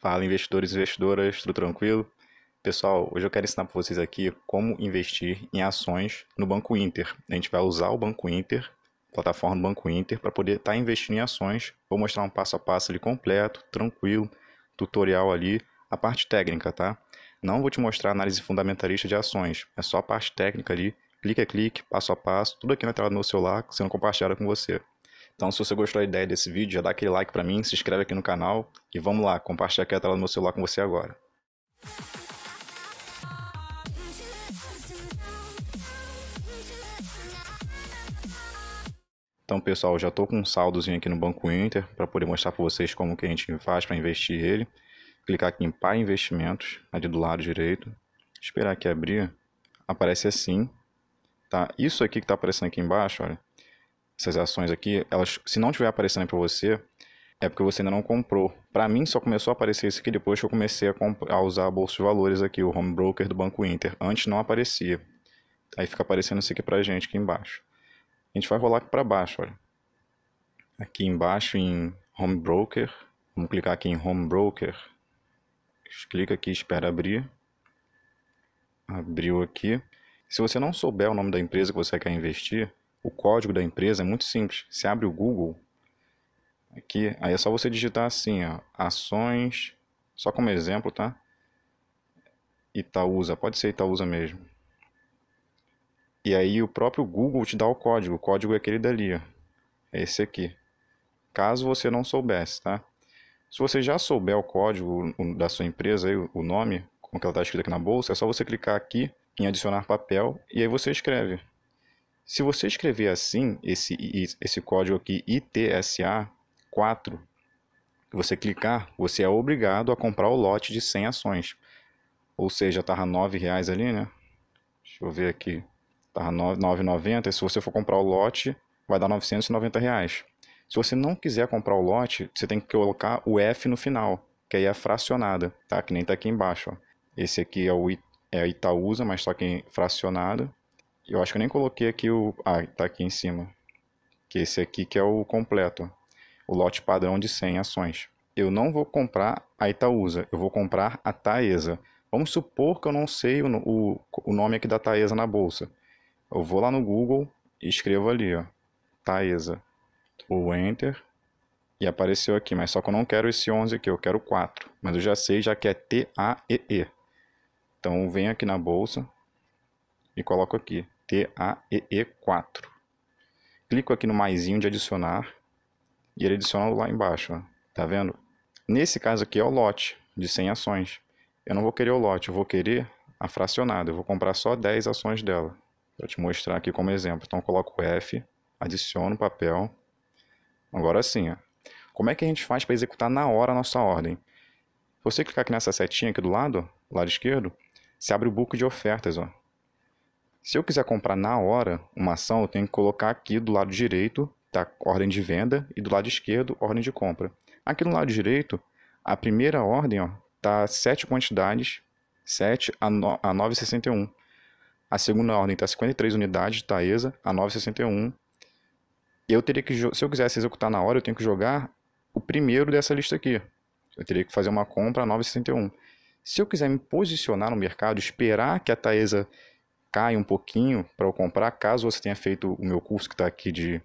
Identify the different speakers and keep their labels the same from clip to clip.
Speaker 1: Fala investidores e investidoras, tudo tranquilo? Pessoal, hoje eu quero ensinar para vocês aqui como investir em ações no Banco Inter. A gente vai usar o Banco Inter, plataforma do Banco Inter, para poder estar tá investindo em ações. Vou mostrar um passo a passo ali completo, tranquilo, tutorial ali, a parte técnica, tá? Não vou te mostrar análise fundamentalista de ações, é só a parte técnica ali, clique a clique, passo a passo, tudo aqui na tela do meu celular, sendo compartilhado com você. Então, se você gostou da ideia desse vídeo, já dá aquele like para mim, se inscreve aqui no canal e vamos lá, Compartilha aqui a tela do meu celular com você agora. Então, pessoal, já estou com um saldozinho aqui no Banco Inter para poder mostrar para vocês como que a gente faz para investir ele. Clicar aqui em Pai Investimentos, ali do lado direito. Esperar aqui abrir. Aparece assim. Tá? Isso aqui que está aparecendo aqui embaixo, olha, essas ações aqui, elas, se não estiver aparecendo para você, é porque você ainda não comprou. Para mim, só começou a aparecer isso aqui depois que eu comecei a, a, usar a Bolsa de Valores aqui, o Home Broker do Banco Inter. Antes não aparecia. Aí fica aparecendo isso aqui para gente aqui embaixo. A gente vai rolar aqui para baixo, olha. Aqui embaixo em Home Broker. Vamos clicar aqui em Home Broker. Clica aqui, espera abrir. Abriu aqui. Se você não souber o nome da empresa que você quer investir, o código da empresa é muito simples. Você abre o Google, aqui, aí é só você digitar assim, ó, ações, só como exemplo, tá? Itaúsa, pode ser Itaúsa mesmo. E aí o próprio Google te dá o código, o código é aquele dali, ó. É esse aqui. Caso você não soubesse, tá? Se você já souber o código da sua empresa, o nome, como que ela está escrita aqui na bolsa, é só você clicar aqui em adicionar papel e aí você escreve. Se você escrever assim, esse, esse código aqui ITSA 4, você clicar, você é obrigado a comprar o lote de 100 ações. Ou seja, estava R$ 9,00 ali, né? Deixa eu ver aqui. Estava R$ 9,90. Se você for comprar o lote, vai dar R$ Reais. Se você não quiser comprar o lote, você tem que colocar o F no final, que aí é fracionada, tá? Que nem está aqui embaixo, ó. Esse aqui é o é Itaúsa, mas só que fracionado eu acho que eu nem coloquei aqui o... Ah, tá aqui em cima. Que esse aqui que é o completo. O lote padrão de 100 ações. Eu não vou comprar a Itaúsa, eu vou comprar a Taesa. Vamos supor que eu não sei o, o, o nome aqui da Taesa na bolsa. Eu vou lá no Google e escrevo ali, ó. Taesa. Ou Enter. E apareceu aqui, mas só que eu não quero esse 11 aqui, eu quero 4. Mas eu já sei, já que é T-A-E-E. e e então, venho aqui na bolsa e coloco aqui TAEE4. Clico aqui no mais de adicionar e ele adiciona lá embaixo, tá vendo? Nesse caso aqui é o lote de 100 ações. Eu não vou querer o lote, eu vou querer a fracionada, eu vou comprar só 10 ações dela, para te mostrar aqui como exemplo. Então coloco F, adiciono o papel. Agora sim, ó. como é que a gente faz para executar na hora a nossa ordem? você clicar aqui nessa setinha aqui do lado, lado esquerdo, se abre o buco de ofertas, ó. Se eu quiser comprar na hora uma ação, eu tenho que colocar aqui do lado direito, tá? Ordem de venda, e do lado esquerdo, ordem de compra. Aqui no lado direito, a primeira ordem, ó, tá sete quantidades, 7 a, 9,61. A segunda ordem tá 53 unidades, de taesa a 9,61. Eu teria que, se eu quisesse executar na hora, eu tenho que jogar o primeiro dessa lista aqui. Eu teria que fazer uma compra a 9,61. Se eu quiser me posicionar no mercado, esperar que a Taesa cai um pouquinho para eu comprar. Caso você tenha feito o meu curso que está aqui de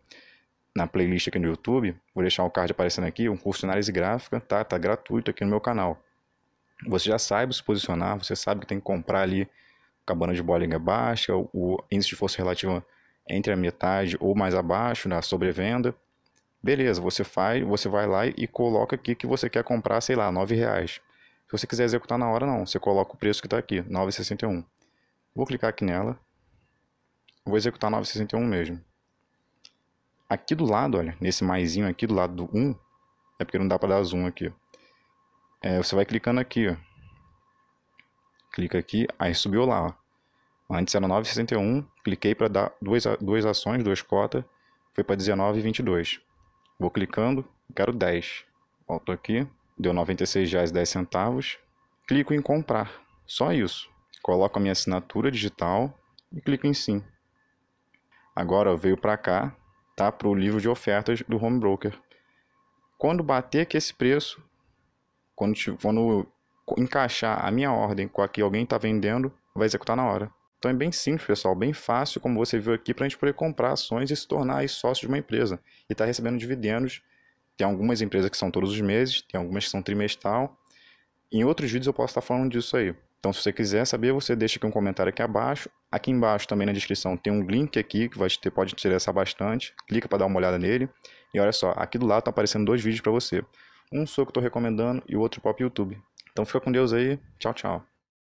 Speaker 1: na playlist aqui no YouTube, vou deixar o card aparecendo aqui, um curso de análise gráfica, tá? Tá gratuito aqui no meu canal. Você já sabe se posicionar, você sabe que tem que comprar ali cabana de bolinha baixa, o índice de força relativa entre a metade ou mais abaixo na sobrevenda. Beleza, você faz, você vai lá e coloca aqui que você quer comprar, sei lá, R$ reais. Se você quiser executar na hora não, você coloca o preço que está aqui, 9,61. Vou clicar aqui nela. Vou executar 961 mesmo. Aqui do lado, olha, nesse maisinho aqui do lado do 1, é porque não dá para dar zoom aqui. É, você vai clicando aqui, ó. Clica aqui, aí subiu lá, ó. Antes era 9,61, cliquei para dar duas, duas ações, duas cotas, foi para 19,22. Vou clicando, quero 10. Volto aqui, deu R$ 96,10. Clico em comprar, só isso coloco a minha assinatura digital e clico em sim. Agora veio para cá, tá para o livro de ofertas do home broker. Quando bater aqui esse preço, quando, quando encaixar a minha ordem com a que alguém está vendendo, vai executar na hora. Então é bem simples, pessoal, bem fácil, como você viu aqui, para a gente poder comprar ações e se tornar sócio de uma empresa e estar tá recebendo dividendos. Tem algumas empresas que são todos os meses, tem algumas que são trimestral. Em outros vídeos eu posso estar tá falando disso aí. Então, se você quiser saber, você deixa aqui um comentário aqui abaixo. Aqui embaixo, também na descrição, tem um link aqui que vai pode te interessar bastante. Clica para dar uma olhada nele. E olha só, aqui do lado estão tá aparecendo dois vídeos para você. Um sou que estou recomendando e o outro próprio YouTube. Então, fica com Deus aí. Tchau, tchau.